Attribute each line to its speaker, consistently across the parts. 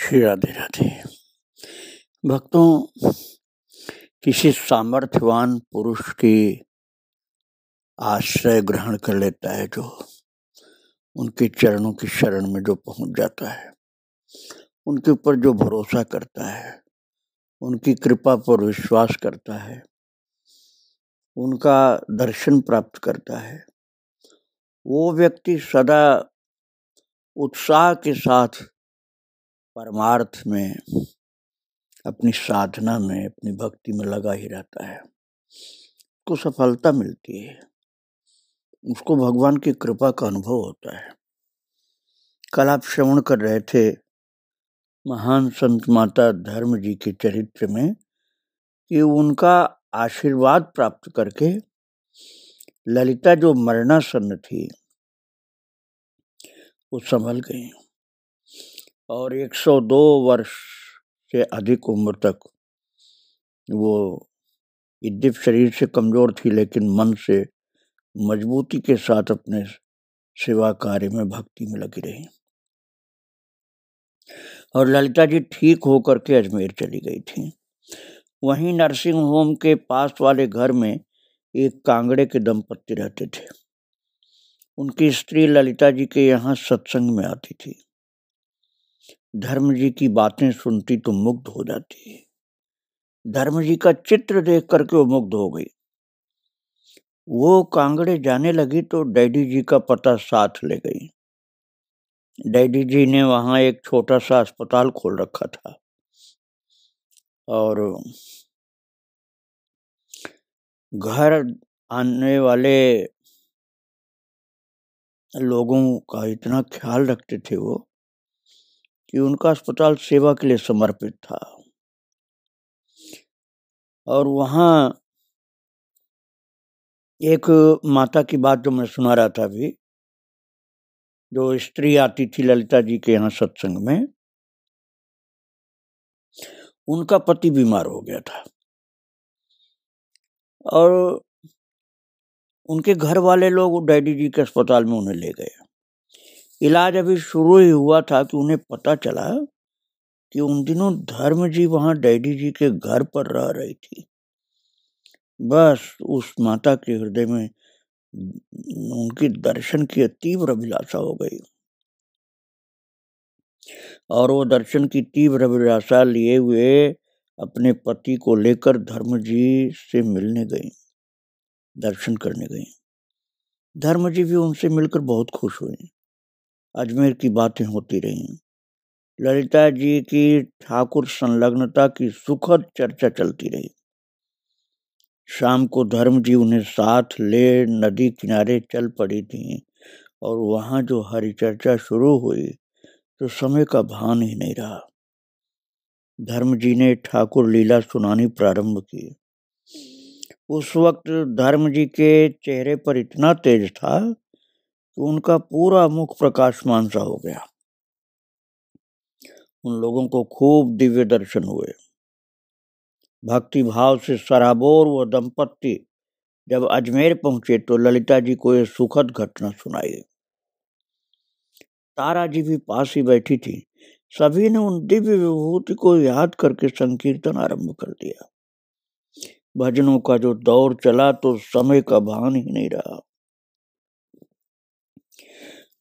Speaker 1: श्री राधे राधे भक्तों किसी सामर्थ्यवान पुरुष की आश्रय ग्रहण कर लेता है जो उनके चरणों की शरण में जो पहुंच जाता है उनके ऊपर जो भरोसा करता है उनकी कृपा पर विश्वास करता है उनका दर्शन प्राप्त करता है वो व्यक्ति सदा उत्साह के साथ परमार्थ में अपनी साधना में अपनी भक्ति में लगा ही रहता है उसको सफलता मिलती है उसको भगवान की कृपा का अनुभव होता है कल आप श्रवण कर रहे थे महान संत माता धर्म जी के चरित्र में कि उनका आशीर्वाद प्राप्त करके ललिता जो मरणासन्न थी वो संभल गई और 102 वर्ष से अधिक उम्र तक वो इद्दिप शरीर से कमज़ोर थी लेकिन मन से मजबूती के साथ अपने सेवा कार्य में भक्ति में लगी रही और ललिता जी ठीक होकर के अजमेर चली गई थी वहीं नर्सिंग होम के पास वाले घर में एक कांगड़े के दंपत्ति रहते थे उनकी स्त्री ललिता जी के यहाँ सत्संग में आती थी धर्म जी की बातें सुनती तो मुग्ध हो जाती है धर्म जी का चित्र देख करके वो मुग्ध हो गई वो कांगड़े जाने लगी तो डैडी जी का पता साथ ले गई डैडी जी ने वहाँ एक छोटा सा अस्पताल खोल रखा था और घर आने वाले लोगों का इतना ख्याल रखते थे वो कि उनका अस्पताल सेवा के लिए समर्पित था और वहाँ एक माता की बात जो मैं सुना रहा था अभी जो स्त्री आती थी ललिता जी के यहाँ सत्संग में उनका पति बीमार हो गया था और उनके घर वाले लोग डैडी जी के अस्पताल में उन्हें ले गए इलाज अभी शुरू ही हुआ था कि तो उन्हें पता चला कि उन दिनों धर्म जी वहाँ डैडी जी के घर पर रह रही थी बस उस माता के हृदय में उनके दर्शन की तीव्र अभिलाषा हो गई और वो दर्शन की तीव्र अभिलाषा लिए हुए अपने पति को लेकर धर्म जी से मिलने गई दर्शन करने गई धर्म जी भी उनसे मिलकर बहुत खुश हुए अजमेर की बातें होती रहीं ललिता जी की ठाकुर संलग्नता की सुखद चर्चा चलती रही शाम को धर्म जी उन्हें साथ ले नदी किनारे चल पड़ी थी और वहाँ जो हरी चर्चा शुरू हुई तो समय का भान ही नहीं रहा धर्म जी ने ठाकुर लीला सुनानी प्रारंभ की उस वक्त धर्म जी के चेहरे पर इतना तेज था तो उनका पूरा मुख प्रकाशमान सा हो गया उन लोगों को खूब दिव्य दर्शन हुए भक्ति भाव से सराबोर व दंपत्ति जब अजमेर पहुंचे तो ललिता जी को यह सुखद घटना सुनाई तारा जी भी पास ही बैठी थी सभी ने उन दिव्य विभूति को याद करके संकीर्तन आरंभ कर दिया भजनों का जो दौर चला तो समय का भान ही नहीं रहा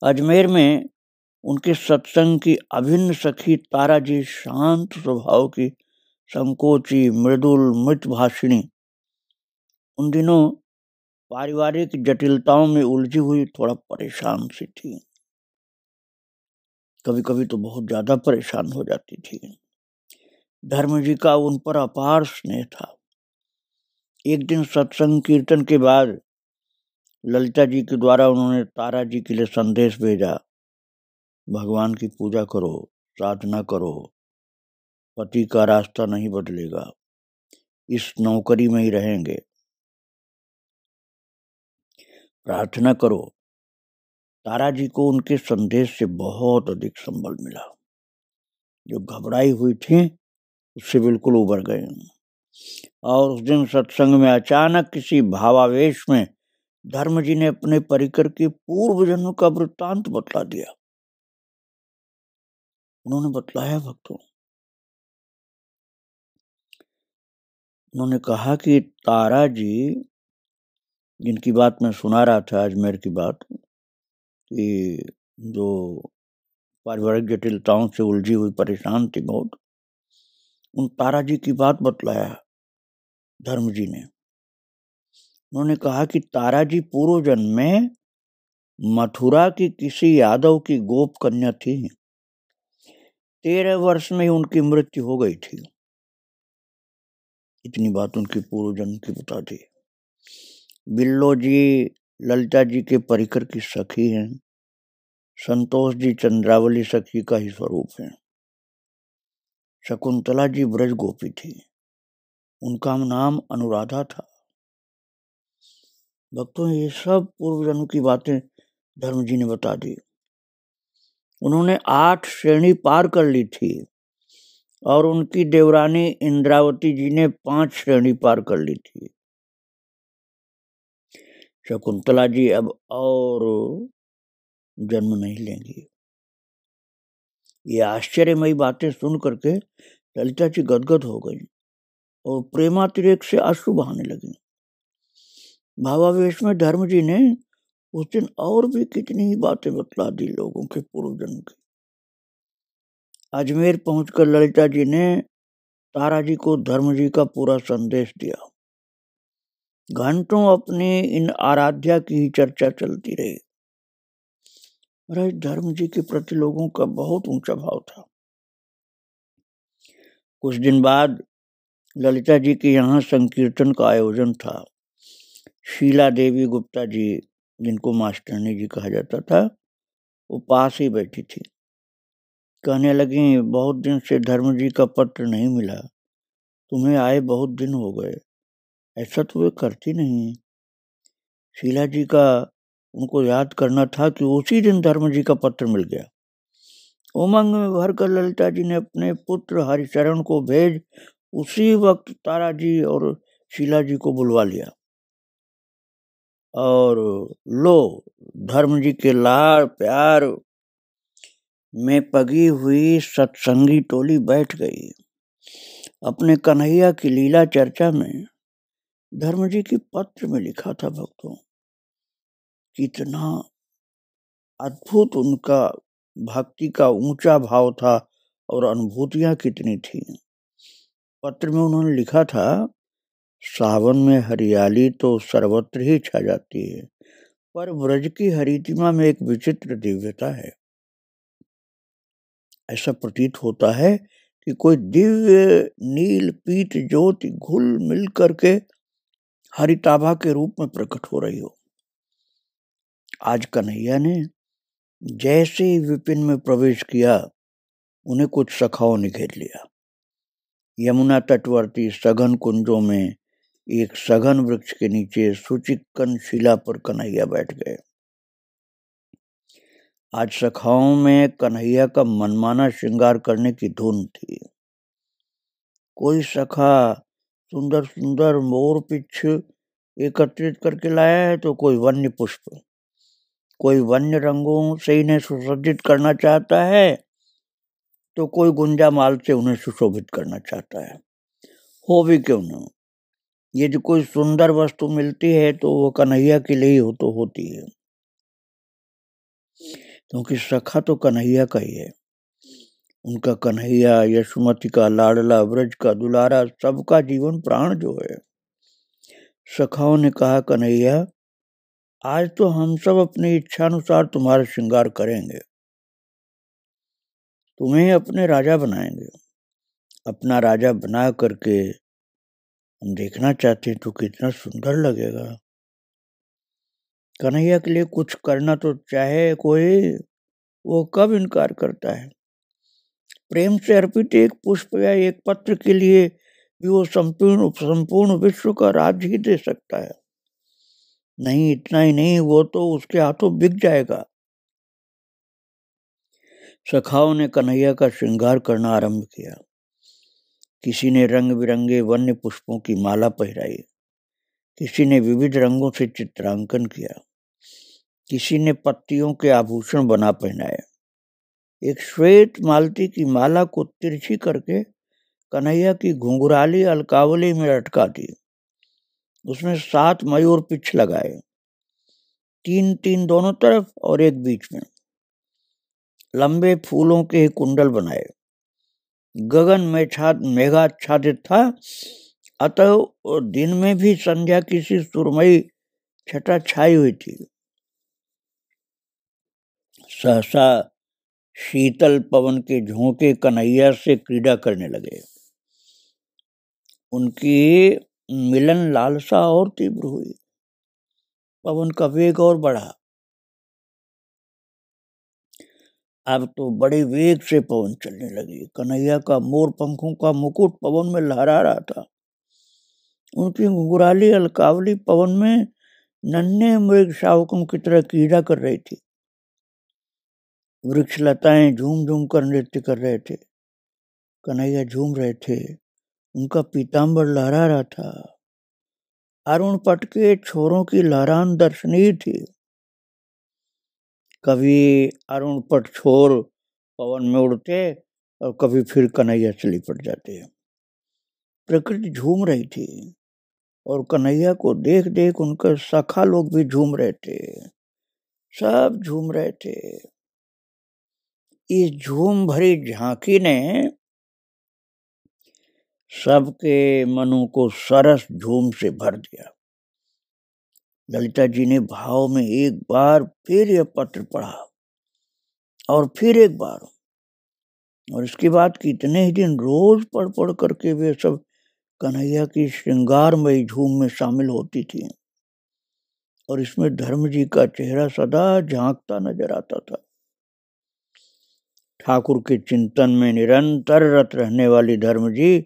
Speaker 1: अजमेर में उनके सत्संग की अभिन्न सखी तारा जी शांत स्वभाव की संकोची मृदुल मृत भाषिणी उन दिनों पारिवारिक जटिलताओं में उलझी हुई थोड़ा परेशान सी थी कभी कभी तो बहुत ज्यादा परेशान हो जाती थी धर्म जी का उन पर अपार स्नेह था एक दिन सत्संग कीर्तन के बाद ललिता जी के द्वारा उन्होंने तारा जी के लिए संदेश भेजा भगवान की पूजा करो साधना करो पति का रास्ता नहीं बदलेगा इस नौकरी में ही रहेंगे प्रार्थना करो तारा जी को उनके संदेश से बहुत अधिक संबल मिला जो घबराई हुई थी उससे बिल्कुल उबर गए और उस दिन सत्संग में अचानक किसी भावावेश में धर्म जी ने अपने परिकर के पूर्व जन्म का वृत्तांत बतला दिया उन्होंने बतलाया भक्तों उन्होंने कहा कि तारा जी जिनकी बात मैं सुना रहा था अजमेर की बात कि जो पारिवारिक जटिलताओं से उलझी हुई परेशान थी बहुत उन तारा जी की बात बतलाया धर्म जी ने उन्होंने कहा कि ताराजी पूर्व जन्म में मथुरा की किसी यादव की गोप कन्या थी तेरह वर्ष में ही उनकी मृत्यु हो गई थी इतनी बात उनकी पूर्व जन्म की पता थी बिल्लो जी ललिता जी के परिकर की सखी हैं संतोष जी चंद्रावली सखी का ही स्वरूप है शकुंतला जी ब्रज गोपी थी उनका नाम अनुराधा था भक्तों ये सब पूर्वजन्म की बातें धर्म जी ने बता दी उन्होंने आठ श्रेणी पार कर ली थी और उनकी देवरानी इंद्रावती जी ने पांच श्रेणी पार कर ली थी शकुंतला जी अब और जन्म नहीं लेंगी ये आश्चर्यमयी बातें सुन करके ललिता जी गदगद हो गई और प्रेमातिरेक से आंसू बहाने लगी भावावेश में धर्म जी ने उस दिन और भी कितनी बातें बतला दी लोगों के पूर्व जन्म की अजमेर पहुंचकर ललिता जी ने तारा जी को धर्म जी का पूरा संदेश दिया घंटों अपने इन आराध्या की ही चर्चा चलती रही महाराज धर्म जी के प्रति लोगों का बहुत ऊंचा भाव था कुछ दिन बाद ललिता जी के यहाँ संकीर्तन का आयोजन था शीला देवी गुप्ता जी जिनको मास्टरनी जी कहा जाता था वो पास ही बैठी थी कहने लगी बहुत दिन से धर्म जी का पत्र नहीं मिला तुम्हें आए बहुत दिन हो गए ऐसा तो वे करती नहीं शीला जी का उनको याद करना था कि उसी दिन धर्म जी का पत्र मिल गया उमंग में भर कर ललिता जी ने अपने पुत्र हरिचरण को भेज उसी वक्त तारा जी और शीला जी को बुलवा लिया और लो धर्म जी के लाड़ प्यार में पगी हुई सत्संगी टोली बैठ गई अपने कन्हैया की लीला चर्चा में धर्म जी की पत्र में लिखा था भक्तों कितना अद्भुत उनका भक्ति का ऊंचा भाव था और अनुभूतियां कितनी थी पत्र में उन्होंने लिखा था सावन में हरियाली तो सर्वत्र ही छा जाती है पर व्रज की हरितिमा में एक विचित्र दिव्यता है ऐसा प्रतीत होता है कि कोई दिव्य नील पीत ज्योति घुल मिल करके हरिताभा के रूप में प्रकट हो रही हो आज कन्हैया ने जैसे ही विपिन में प्रवेश किया उन्हें कुछ सखाओं ने घेर लिया यमुना तटवर्ती सघन कुंजों में एक सघन वृक्ष के नीचे सुचिक्कन शिला पर कन्हैया बैठ गए आज सखाओं में कन्हैया का मनमाना श्रृंगार करने की धुन थी कोई सखा सुंदर सुंदर मोर पिछ एकत्रित करके लाया है तो कोई वन्य पुष्प कोई वन्य रंगों से इन्हें सुसज्जित करना चाहता है तो कोई गुंजा माल से उन्हें सुशोभित करना चाहता है हो भी क्यों नहीं यदि कोई सुंदर वस्तु मिलती है तो वो कन्हैया के लिए हो तो होती है क्योंकि सखा तो कन्हैया का ही है उनका कन्हैया यशुमती का लाडला ब्रज का दुलारा सबका जीवन प्राण जो है सखाओं ने कहा कन्हैया आज तो हम सब अपनी इच्छानुसार तुम्हारा श्रृंगार करेंगे तुम्हें अपने राजा बनाएंगे अपना राजा बना करके हम देखना चाहते हैं तो कितना सुंदर लगेगा कन्हैया के लिए कुछ करना तो चाहे कोई वो कब इनकार करता है प्रेम से अर्पित एक पुष्प या एक पत्र के लिए भी वो संपूर्ण संपूर्ण विश्व का राज ही दे सकता है नहीं इतना ही नहीं वो तो उसके हाथों बिक जाएगा सखाओ ने कन्हैया का श्रृंगार करना आरंभ किया किसी ने रंग बिरंगे वन्य पुष्पों की माला पहराई किसी ने विविध रंगों से चित्रांकन किया किसी ने पत्तियों के आभूषण बना पहनाए एक श्वेत मालती की माला को तिरछी करके कन्हैया की घुंघराली अलकावली में अटका दी उसमें सात मयूर पिछ लगाए तीन तीन दोनों तरफ और एक बीच में लंबे फूलों के कुंडल बनाए गगन में छा मेघाच्छादित था अतः दिन में भी संध्या किसी सुरमई छटा छाई हुई थी सहसा शीतल पवन के झोंके कन्हैया से क्रीड़ा करने लगे उनकी मिलन लालसा और तीव्र हुई पवन का वेग और बढ़ा अब तो बड़े वेग से पवन चलने लगी कन्हैया का मोर पंखों का मुकुट पवन में लहरा रहा था उनकी घुघराली अलकावली पवन में नन्हे मृग शावकों की तरह कीड़ा कर रही थी वृक्ष लताएं झूम झूम कर नृत्य कर रहे थे कन्हैया झूम रहे थे उनका पीताम्बर लहरा रहा था अरुण पट के छोरों की लहरान दर्शनीय थी कभी अरुण पट छोर पवन में उड़ते और कभी फिर कन्हैया चली पड़ जाते प्रकृति झूम रही थी और कन्हैया को देख देख उनके सखा लोग भी झूम रहे थे सब झूम रहे थे इस झूम भरी झांकी ने सबके मनु को सरस झूम से भर दिया ललिता जी ने भाव में एक बार फिर यह पत्र पढ़ा और फिर एक बार और इसके बाद कितने ही दिन रोज पढ़ पढ़ करके वे सब कन्हैया की श्रृंगारमयी झूम में शामिल होती थी और इसमें धर्म जी का चेहरा सदा झांकता नजर आता था ठाकुर के चिंतन में निरंतर रत रहने वाली धर्म जी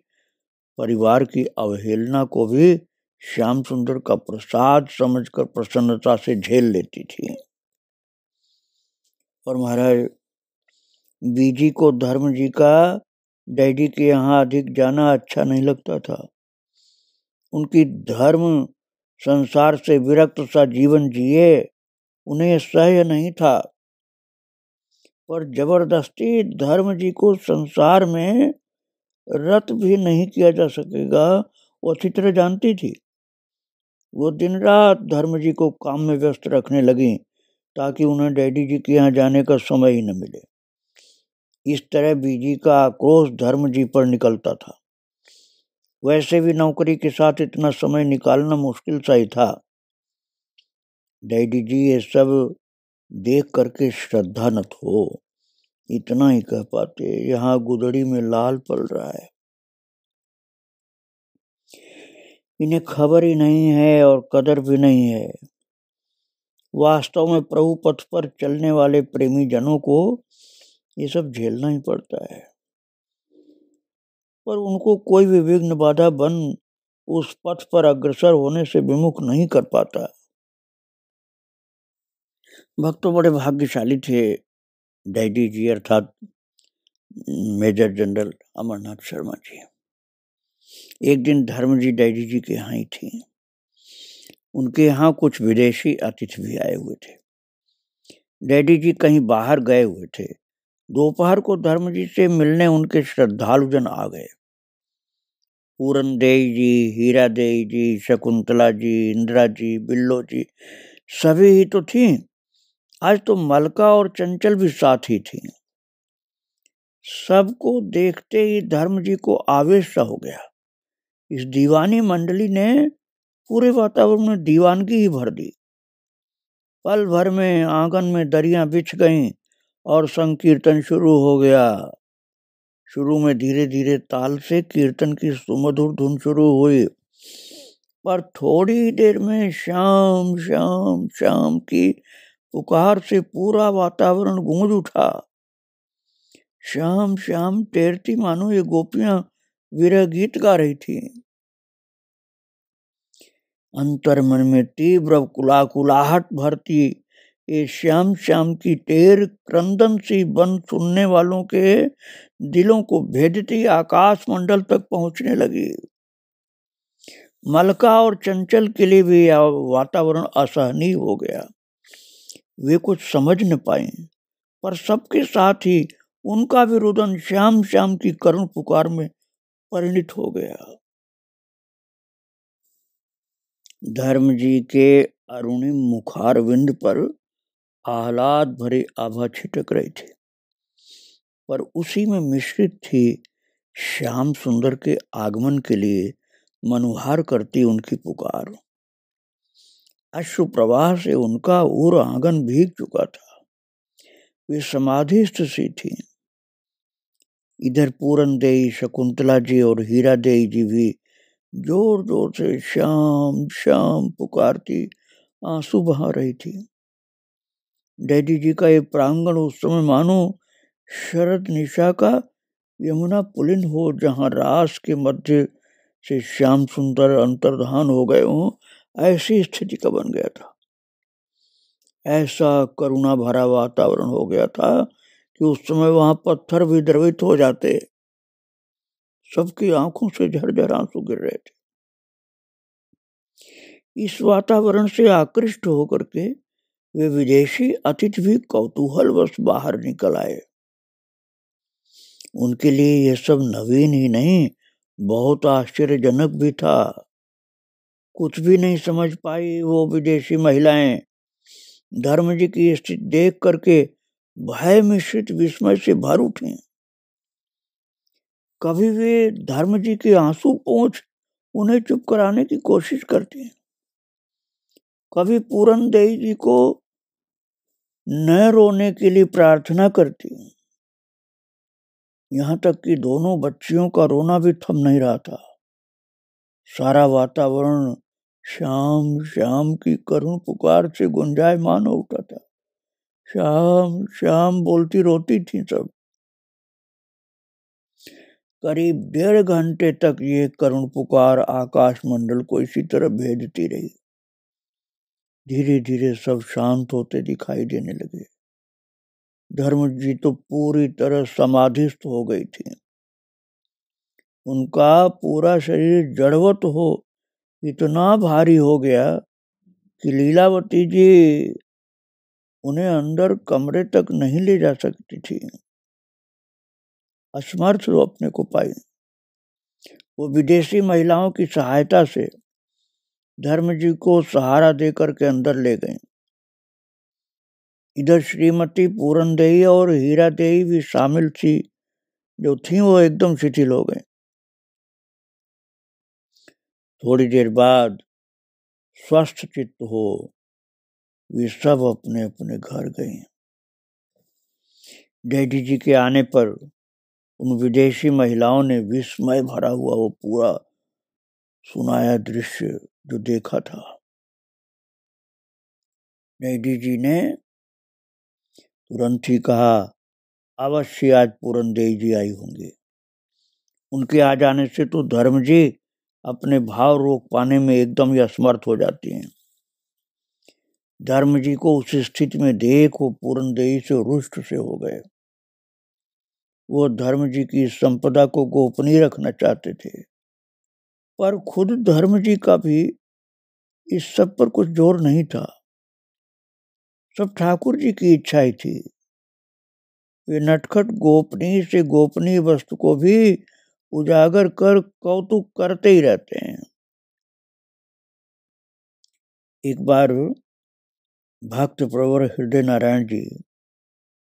Speaker 1: परिवार की अवहेलना को भी श्याम सुंदर का प्रसाद समझकर प्रसन्नता से झेल लेती थी और महाराज बीजी को धर्म जी का डैडी के यहाँ अधिक जाना अच्छा नहीं लगता था उनकी धर्म संसार से विरक्त सा जीवन जिए उन्हें सहय नहीं था पर जबरदस्ती धर्म जी को संसार में रत भी नहीं किया जा सकेगा वो अच्छी तरह जानती थी वो दिन रात धर्म जी को काम में व्यस्त रखने लगी ताकि उन्हें डैडी जी के यहाँ जाने का समय ही न मिले इस तरह बीजी का आक्रोश धर्म जी पर निकलता था वैसे भी नौकरी के साथ इतना समय निकालना मुश्किल सा ही था डैडी जी ये सब देख करके श्रद्धा न थो इतना ही कह पाते यहाँ गुदड़ी में लाल पल रहा है इन्हें खबर ही नहीं है और कदर भी नहीं है वास्तव में प्रभु पथ पर चलने वाले प्रेमी जनों को ये सब झेलना ही पड़ता है पर उनको कोई भी विघ्न बाधा बन उस पथ पर अग्रसर होने से विमुख नहीं कर पाता भक्त बड़े भाग्यशाली थे डैडी जी अर्थात मेजर जनरल अमरनाथ शर्मा जी एक दिन धर्मजी डैडी जी के यहाँ ही थी उनके यहाँ कुछ विदेशी अतिथि भी आए हुए थे डैडी जी कहीं बाहर गए हुए थे दोपहर को धर्मजी से मिलने उनके श्रद्धालुजन आ गए पूरन देई जी हीरा देई जी शकुंतला जी इंदिरा जी बिल्लो जी सभी ही तो थी आज तो मलका और चंचल भी साथ ही थी सबको देखते ही धर्म जी को आवेश हो गया इस दीवानी मंडली ने पूरे वातावरण में दीवानगी ही भर दी पल भर में आंगन में दरियां बिछ गईं और संकीर्तन शुरू हो गया शुरू में धीरे धीरे ताल से कीर्तन की सुमधुर धुन शुरू हुई पर थोड़ी देर में शाम शाम शाम की पुकार से पूरा वातावरण गूंज उठा शाम शाम तैरती मानो ये गोपियां विरह गीत गा रही थीं अंतर मन में तीव्र कुलाकुलाहट भरती ये श्याम श्याम की टेर क्रंदन सी बन सुनने वालों के दिलों को भेदती आकाश मंडल तक पहुंचने लगी मलका और चंचल के लिए भी यह वातावरण असहनीय हो गया वे कुछ समझ न पाए पर सबके साथ ही उनका विरोधन श्याम श्याम की करुण पुकार में परिणित हो गया धर्म जी के अरुणिम मुखारविंद पर आह्लाद भरे आभा छिटक रहे थे पर उसी में मिश्रित थी श्याम सुंदर के आगमन के लिए मनुहार करती उनकी पुकार अश्रु प्रवाह से उनका और आंगन भीग चुका था वे समाधिस्थ सी थी इधर पूरन देई शकुंतला जी और हीरा देई जी भी जोर जोर से श्याम श्याम पुकारती आंसू बहा रही थी डैडी जी का ये प्रांगण उस समय मानो शरद निशा का यमुना पुलिन हो जहाँ रास के मध्य से श्याम सुंदर अंतर्धान हो गए हों ऐसी स्थिति का बन गया था ऐसा करुणा भरा वातावरण हो गया था कि उस समय वहाँ पत्थर भी द्रवित हो जाते सबकी आंखों से झरझर आंसू गिर रहे थे इस वातावरण से आकृष्ट होकर के वे विदेशी अतिथि भी वश बाहर निकल आए उनके लिए यह सब नवीन ही नहीं बहुत आश्चर्यजनक भी था कुछ भी नहीं समझ पाई वो विदेशी महिलाएं धर्म जी की स्थिति देख करके भय मिश्रित विस्मय से भर उठी कभी वे धर्म जी के आंसू पहुंच उन्हें चुप कराने की कोशिश करते हैं कभी पूरन देवी जी को न रोने के लिए प्रार्थना करती हैं यहाँ तक कि दोनों बच्चियों का रोना भी थम नहीं रहा था सारा वातावरण श्याम श्याम की करुण पुकार से गुंजायमान हो उठा था श्याम श्याम बोलती रोती थी सब करीब डेढ़ घंटे तक ये करुण पुकार आकाश मंडल को इसी तरह भेजती रही धीरे धीरे सब शांत होते दिखाई देने लगे धर्म जी तो पूरी तरह समाधिस्थ हो गई थी उनका पूरा शरीर जड़वत हो इतना भारी हो गया कि लीलावती जी उन्हें अंदर कमरे तक नहीं ले जा सकती थी असमर्थ अपने को पाई वो विदेशी महिलाओं की सहायता से धर्म जी को सहारा देकर के अंदर ले गई इधर श्रीमती पूरनदेही और हीरा देही भी शामिल थी जो थी वो एकदम शिथिल हो गई थोड़ी देर बाद स्वस्थ चित्त हो वे सब अपने अपने घर गए डैडी जी के आने पर उन विदेशी महिलाओं ने विस्मय भरा हुआ वो पूरा सुनाया दृश्य जो देखा था नेडी जी ने तुरंत ही कहा अवश्य आज देवी जी आई होंगे उनके आ जाने से तो धर्म जी अपने भाव रोक पाने में एकदम ही असमर्थ हो जाते हैं धर्म जी को उस स्थिति में देख वो देवी से रुष्ट से हो गए वो धर्म जी की संपदा को गोपनीय रखना चाहते थे पर खुद धर्म जी का भी इस सब पर कुछ जोर नहीं था सब ठाकुर जी की इच्छा ही थी वे नटखट गोपनीय से गोपनीय वस्तु को भी उजागर कर कौतुक करते ही रहते हैं एक बार भक्त प्रवर हृदय नारायण जी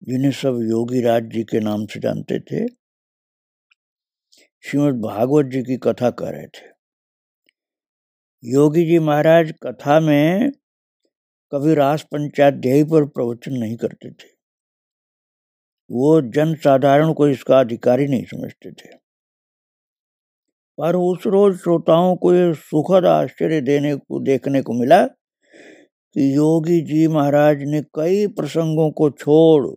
Speaker 1: जिन्हें सब योगी राज जी के नाम से जानते थे श्रीमद भागवत जी की कथा कर रहे थे योगी जी महाराज कथा में कभी रास पंचाध्यायी पर प्रवचन नहीं करते थे वो जन साधारण को इसका अधिकारी नहीं समझते थे पर उस रोज श्रोताओं को ये सुखद आश्चर्य देने को देखने को मिला कि योगी जी महाराज ने कई प्रसंगों को छोड़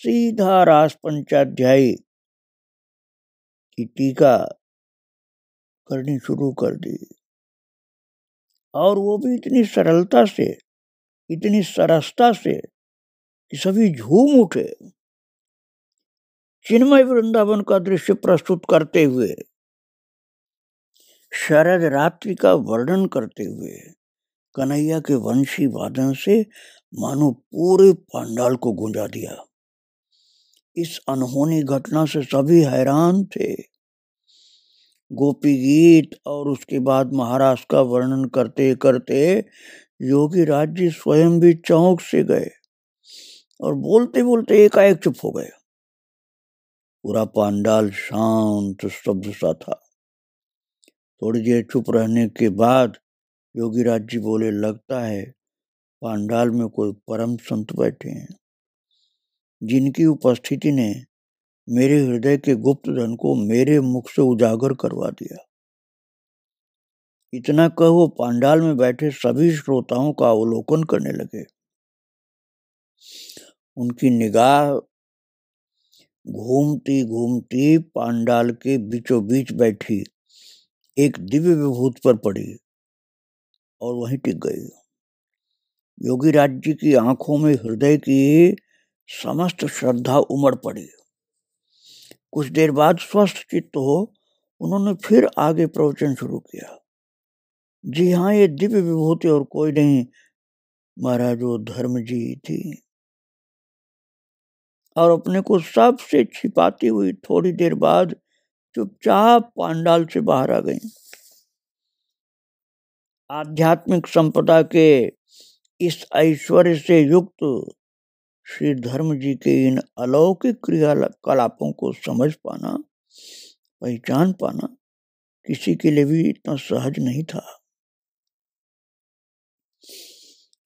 Speaker 1: सीधा रास पंचाध्यायी की टीका करनी शुरू कर दी और वो भी इतनी सरलता से इतनी सरसता से कि सभी झूम उठे चिन्मय वृंदावन का दृश्य प्रस्तुत करते हुए शरद रात्रि का वर्णन करते हुए कन्हैया के वंशी वादन से मानो पूरे पांडाल को गुंजा दिया इस अनहोनी घटना से सभी हैरान थे गोपी गीत और उसके बाद महाराज का वर्णन करते करते योगी राज जी स्वयं भी चौंक से गए और बोलते बोलते एकाएक चुप हो गए पूरा पांडाल शांत शब्द सा था थोड़ी देर चुप रहने के बाद योगी राज जी बोले लगता है पांडाल में कोई परम संत बैठे हैं जिनकी उपस्थिति ने मेरे हृदय के गुप्त धन को मेरे मुख से उजागर करवा दिया इतना कह वो पांडाल में बैठे सभी श्रोताओं का अवलोकन करने लगे उनकी निगाह घूमती घूमती पांडाल के बीचों बीच बैठी एक दिव्य विभूत पर पड़ी और वहीं टिक गई योगी राज्य जी की आंखों में हृदय की समस्त श्रद्धा उमड़ पड़ी कुछ देर बाद स्वस्थ चित्त हो उन्होंने फिर आगे प्रवचन शुरू किया जी हाँ ये दिव्य विभूति और कोई नहीं महाराज वो धर्म जी थी और अपने को सबसे छिपाती हुई थोड़ी देर बाद चुपचाप पांडाल से बाहर आ गई आध्यात्मिक संपदा के इस ऐश्वर्य से युक्त श्री धर्म जी के इन अलौकिक क्रियाकलापों को समझ पाना पहचान पाना किसी के लिए भी इतना सहज नहीं था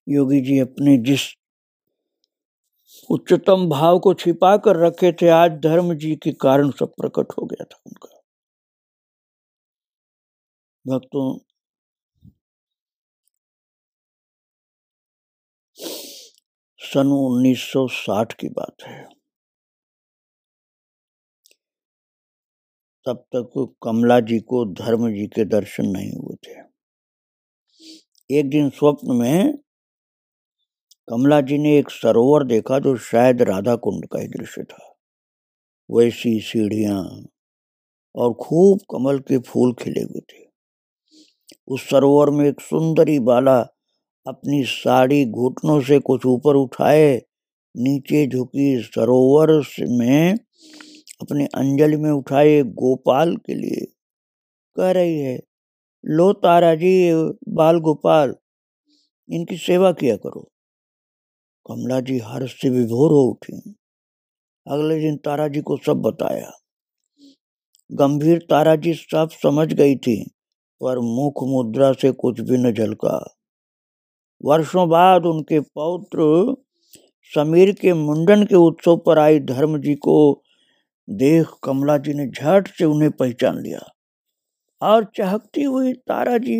Speaker 1: योगी जी अपने जिस उच्चतम भाव को छिपा कर रखे थे आज धर्म जी के कारण सब प्रकट हो गया था उनका भक्तों सन 1960 की बात है तब तक कमला जी को धर्म जी के दर्शन नहीं हुए थे एक दिन स्वप्न में कमला जी ने एक सरोवर देखा जो शायद राधा कुंड का ही दृश्य था वैसी सीढ़ियां और खूब कमल के फूल खिले हुए थे उस सरोवर में एक सुंदरी बाला अपनी साड़ी घुटनों से कुछ ऊपर उठाए नीचे झुकी सरोवर में अपने अंजलि में उठाए गोपाल के लिए कह रही है लो तारा जी बाल गोपाल इनकी सेवा किया करो कमला जी हर्ष से विभोर हो उठी अगले दिन तारा जी को सब बताया गंभीर तारा जी सब समझ गई थी पर मुख मुद्रा से कुछ भी न झलका वर्षों बाद उनके पौत्र समीर के मुंडन के उत्सव पर आई धर्म जी को देख कमला जी ने झट से उन्हें पहचान लिया और चहकती हुई तारा जी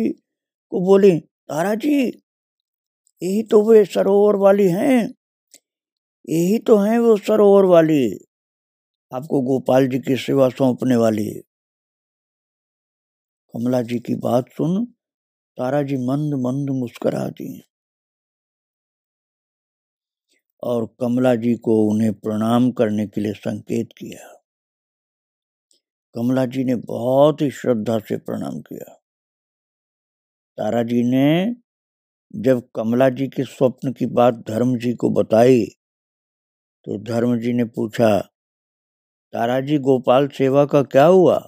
Speaker 1: को बोली तारा जी यही तो वे सरोवर वाली हैं यही तो हैं वो सरोवर वाली आपको गोपाल जी की सेवा सौंपने वाली कमला जी की बात सुन तारा जी मंद मंद मुस्करा दी और कमला जी को उन्हें प्रणाम करने के लिए संकेत किया कमला जी ने बहुत ही श्रद्धा से प्रणाम किया तारा जी ने जब कमला जी के स्वप्न की बात धर्म जी को बताई तो धर्म जी ने पूछा तारा जी गोपाल सेवा का क्या हुआ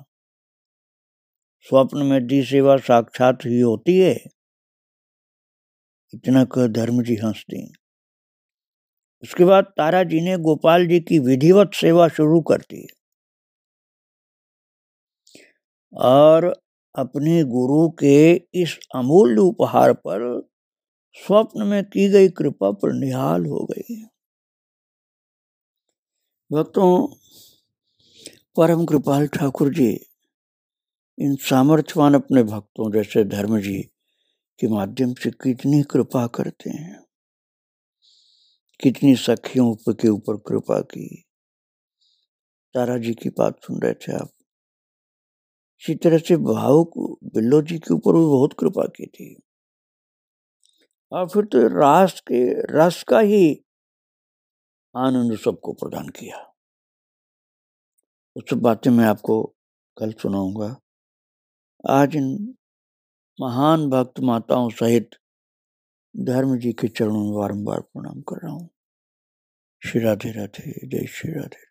Speaker 1: स्वप्न में दी सेवा साक्षात ही होती है इतना कह धर्म जी हंस दें उसके बाद तारा जी ने गोपाल जी की विधिवत सेवा शुरू कर दी और अपने गुरु के इस अमूल्य उपहार पर स्वप्न में की गई कृपा पर निहाल हो गई भक्तों परम कृपाल ठाकुर जी इन सामर्थ्यवान अपने भक्तों जैसे धर्म जी के माध्यम से कितनी कृपा करते हैं कितनी सखियों के ऊपर कृपा की तारा जी की बात सुन रहे थे आप इसी तरह से भावुक बिल्लो जी के ऊपर भी बहुत कृपा की थी और फिर तो रास के रस का ही आनंद सबको प्रदान किया उस बातें मैं आपको कल सुनाऊंगा आज इन महान भक्त माताओं सहित धर्म जी के चरणों में बारम्बार प्रणाम कर रहा हूँ श्री राधे राधे जय श्री राधे